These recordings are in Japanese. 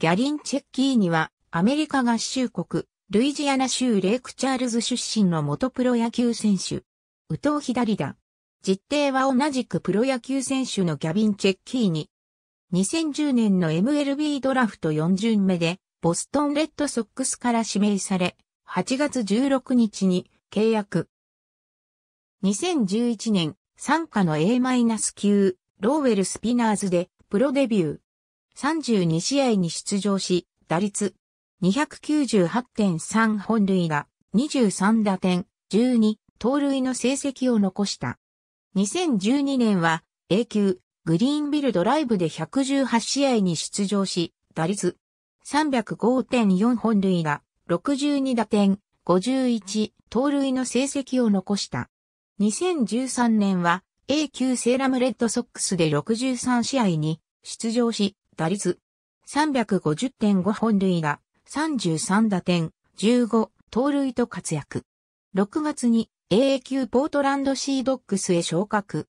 ギャリン・チェッキーニは、アメリカ合衆国、ルイジアナ州レイクチャールズ出身の元プロ野球選手。右投左打。実定は同じくプロ野球選手のギャビン・チェッキーニ。2010年の MLB ドラフト4巡目で、ボストンレッドソックスから指名され、8月16日に契約。2011年、参加の A-9、ローウェル・スピナーズでプロデビュー。32試合に出場し、打率298.3本塁打、23打点、12盗塁の成績を残した。2012年は A 級グリーンビルドライブで118試合に出場し、打率305.4本塁打、62打点、51盗塁の成績を残した。2013年は A 級セーラムレッドソックスで63試合に出場し、打率350.5本塁打、33打点、15、盗塁と活躍。6月に AA 級ポートランドシードックスへ昇格。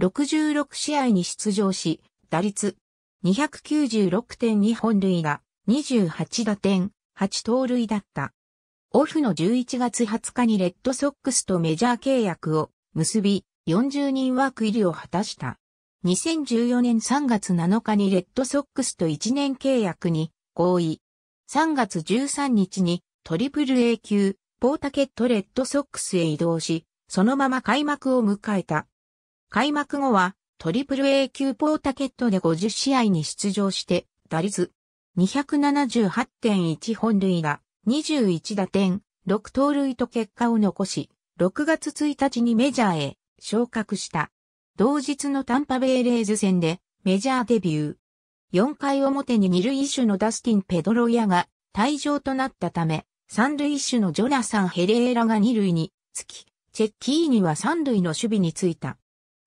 66試合に出場し、打率296.2本塁打、28打点、8盗塁だった。オフの11月20日にレッドソックスとメジャー契約を結び、40人枠入りを果たした。2014年3月7日にレッドソックスと1年契約に合意。3月13日にトリプル A 級ポータケットレッドソックスへ移動し、そのまま開幕を迎えた。開幕後はトリプル A 級ポータケットで50試合に出場して、打率278.1本塁打、21打点、6盗塁と結果を残し、6月1日にメジャーへ昇格した。同日のタンパベイレーズ戦でメジャーデビュー。4回表に二塁手のダスティン・ペドロヤが退場となったため、三塁手のジョナサン・ヘレーラが二塁につき、チェッキーニは三塁の守備についた。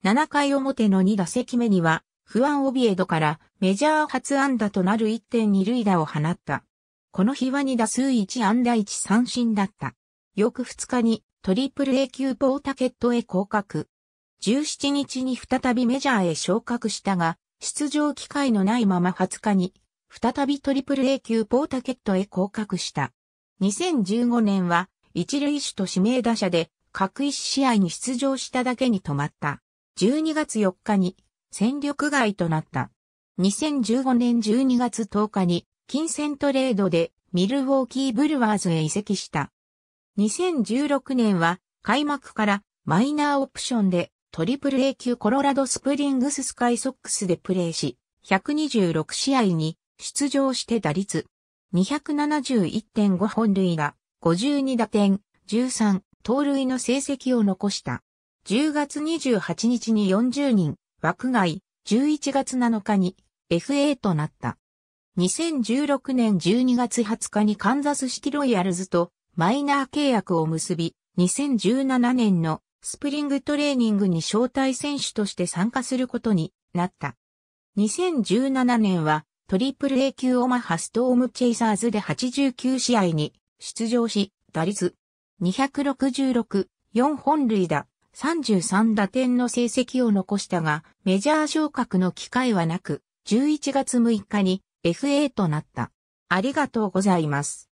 7回表の2打席目には、フ安オビエドからメジャー初安打となる1.2塁打を放った。この日は2打数1安打1三振だった。翌2日にトリプル A 級ポータケットへ降格。17日に再びメジャーへ昇格したが、出場機会のないまま20日に、再びトリプル A 級ポータケットへ降格した。2015年は、一塁手と指名打者で、各一試合に出場しただけに止まった。12月4日に、戦力外となった。2015年12月10日に、金銭トレードで、ミルウォーキーブルワーズへ移籍した。2016年は、開幕からマイナーオプションでトリプル A 級コロラドスプリングススカイソックスでプレーし、126試合に出場して打率271.5本塁打、52打点、13盗塁の成績を残した。10月28日に40人、枠外、11月7日に FA となった。2016年12月20日にカンザスシティロイヤルズとマイナー契約を結び、2017年のスプリングトレーニングに招待選手として参加することになった。2017年はトリプル A 級オマハストームチェイサーズで89試合に出場し、打率266、4本塁打、33打点の成績を残したが、メジャー昇格の機会はなく、11月6日に FA となった。ありがとうございます。